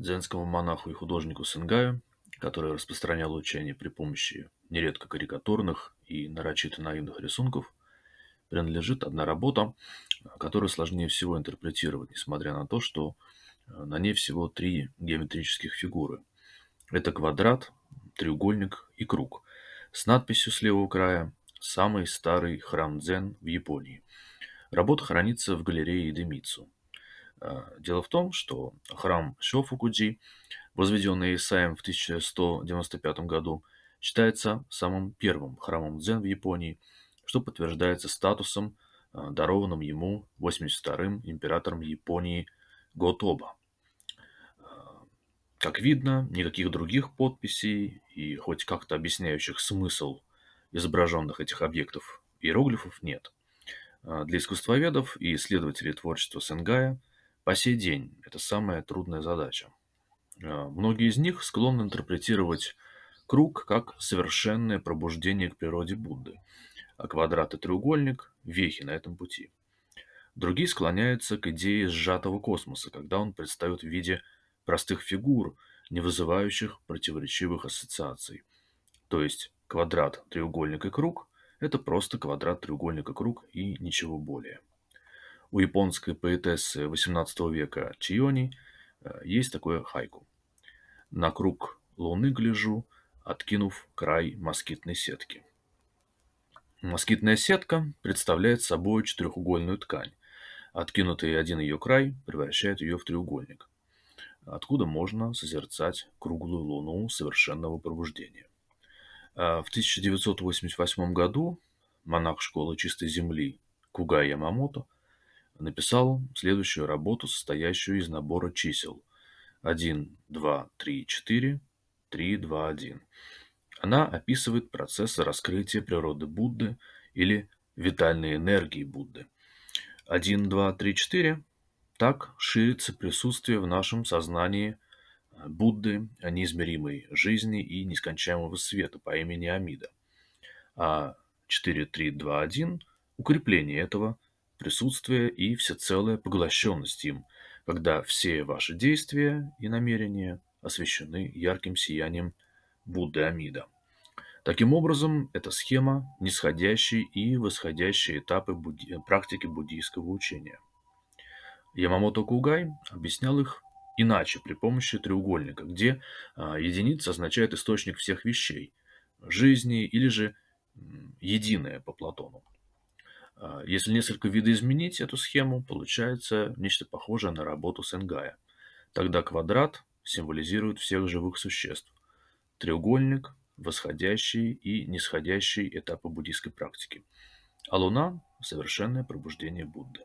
дзенскому монаху и художнику Сенгаю, который распространял учение при помощи нередко карикатурных и нарочито наивных рисунков, принадлежит одна работа, которую сложнее всего интерпретировать, несмотря на то, что э, на ней всего три геометрических фигуры. Это квадрат, треугольник и круг с надписью с левого края «Самый старый храм дзен в Японии». Работа хранится в галерее Идемицу – а, дело в том, что храм Шофукуджи, возведенный Исаем в 1195 году, считается самым первым храмом дзен в Японии, что подтверждается статусом, а, дарованным ему 82-м императором Японии Готоба. А, как видно, никаких других подписей и хоть как-то объясняющих смысл изображенных этих объектов иероглифов нет. Для искусствоведов и исследователей творчества Сенгая – по сей день это самая трудная задача. А, многие из них склонны интерпретировать круг как совершенное пробуждение к природе Будды, а квадрат и треугольник – вехи на этом пути. Другие склоняются к идее сжатого космоса, когда он предстает в виде простых фигур, не вызывающих противоречивых ассоциаций. То есть квадрат, треугольник и круг – это просто квадрат, треугольник и круг и ничего более – у японской поэтессы XVIII века Чиони э, есть такое хайку. «На круг луны гляжу, откинув край москитной сетки». Москитная сетка представляет собой четырехугольную ткань. Откинутый один ее край превращает ее в треугольник, откуда можно созерцать круглую луну совершенного пробуждения. Э, в 1988 году монах школы чистой земли Кугай Ямамото – написал следующую работу, состоящую из набора чисел. 1, 2, 3, 4, 3, 2, 1. Она описывает процесс раскрытия природы Будды или витальной энергии Будды. 1, 2, 3, 4. Так ширится присутствие в нашем сознании э, Будды, неизмеримой жизни и нескончаемого света по имени Амида. А 4, 3, 2, 1 – укрепление этого – присутствие и всецелая поглощенность им, когда все ваши действия и намерения освещены ярким сиянием Будды Амида. Таким образом, эта схема – нисходящие и восходящие этапы будди... практики буддийского учения. Ямамото Кугай объяснял их иначе при помощи треугольника, где а, единица означает источник всех вещей, жизни или же единое по Платону. А, если несколько видоизменить эту схему, получается нечто похожее на работу Сенгая. А Тогда квадрат символизирует всех живых существ. Треугольник – восходящие и нисходящие этапы буддийской практики. А луна – совершенное пробуждение Будды.